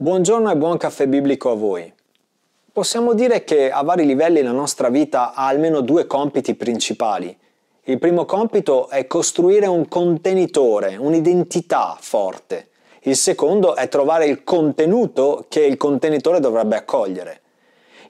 Buongiorno e buon caffè biblico a voi. Possiamo dire che a vari livelli la nostra vita ha almeno due compiti principali. Il primo compito è costruire un contenitore, un'identità forte. Il secondo è trovare il contenuto che il contenitore dovrebbe accogliere.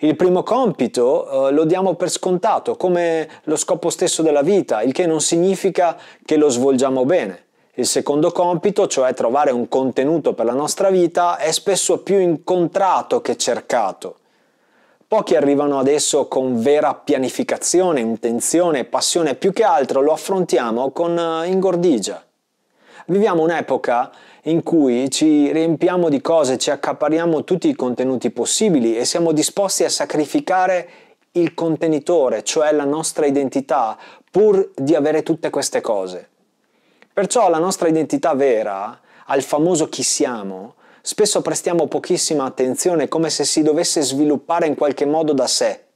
Il primo compito eh, lo diamo per scontato, come lo scopo stesso della vita, il che non significa che lo svolgiamo bene. Il secondo compito, cioè trovare un contenuto per la nostra vita, è spesso più incontrato che cercato. Pochi arrivano adesso con vera pianificazione, intenzione e passione, più che altro lo affrontiamo con eh, ingordigia. Viviamo un'epoca in cui ci riempiamo di cose, ci accapariamo tutti i contenuti possibili e siamo disposti a sacrificare il contenitore, cioè la nostra identità, pur di avere tutte queste cose. Perciò la nostra identità vera, al famoso chi siamo, spesso prestiamo pochissima attenzione come se si dovesse sviluppare in qualche modo da sé.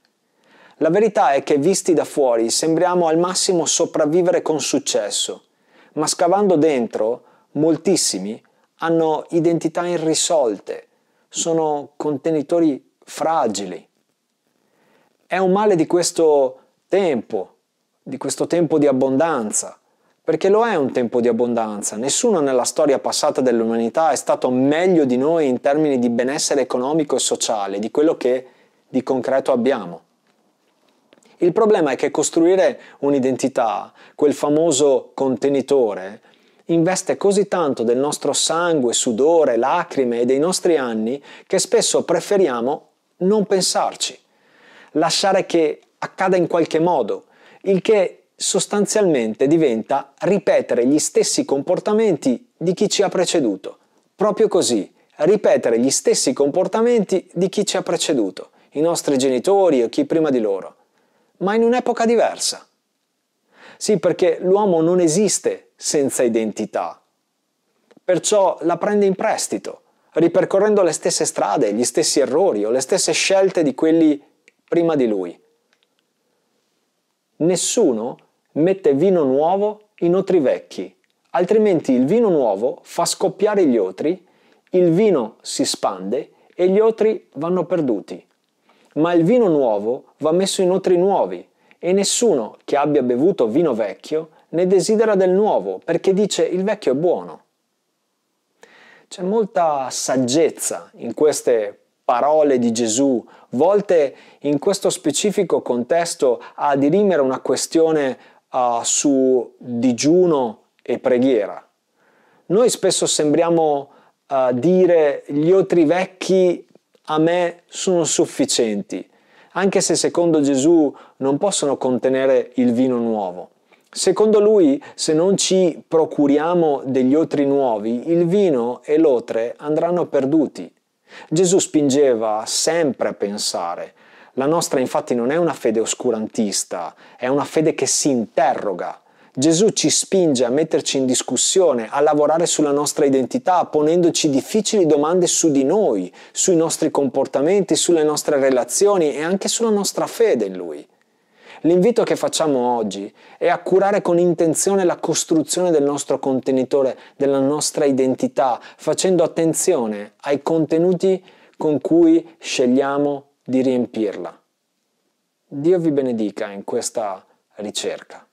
La verità è che visti da fuori sembriamo al massimo sopravvivere con successo, ma scavando dentro, moltissimi hanno identità irrisolte, sono contenitori fragili. È un male di questo tempo, di questo tempo di abbondanza, perché lo è un tempo di abbondanza. Nessuno nella storia passata dell'umanità è stato meglio di noi in termini di benessere economico e sociale, di quello che di concreto abbiamo. Il problema è che costruire un'identità, quel famoso contenitore, investe così tanto del nostro sangue, sudore, lacrime e dei nostri anni che spesso preferiamo non pensarci, lasciare che accada in qualche modo, il che sostanzialmente diventa ripetere gli stessi comportamenti di chi ci ha preceduto. Proprio così, ripetere gli stessi comportamenti di chi ci ha preceduto, i nostri genitori o chi prima di loro, ma in un'epoca diversa. Sì, perché l'uomo non esiste senza identità. Perciò la prende in prestito, ripercorrendo le stesse strade, gli stessi errori o le stesse scelte di quelli prima di lui nessuno mette vino nuovo in otri vecchi, altrimenti il vino nuovo fa scoppiare gli otri, il vino si spande e gli otri vanno perduti. Ma il vino nuovo va messo in otri nuovi, e nessuno che abbia bevuto vino vecchio ne desidera del nuovo, perché dice il vecchio è buono. C'è molta saggezza in queste parole di Gesù, volte in questo specifico contesto a dirimere una questione uh, su digiuno e preghiera. Noi spesso sembriamo uh, dire gli otri vecchi a me sono sufficienti, anche se secondo Gesù non possono contenere il vino nuovo. Secondo lui, se non ci procuriamo degli otri nuovi, il vino e l'otre andranno perduti. Gesù spingeva sempre a pensare. La nostra infatti non è una fede oscurantista, è una fede che si interroga. Gesù ci spinge a metterci in discussione, a lavorare sulla nostra identità, ponendoci difficili domande su di noi, sui nostri comportamenti, sulle nostre relazioni e anche sulla nostra fede in Lui. L'invito che facciamo oggi è a curare con intenzione la costruzione del nostro contenitore, della nostra identità, facendo attenzione ai contenuti con cui scegliamo di riempirla. Dio vi benedica in questa ricerca.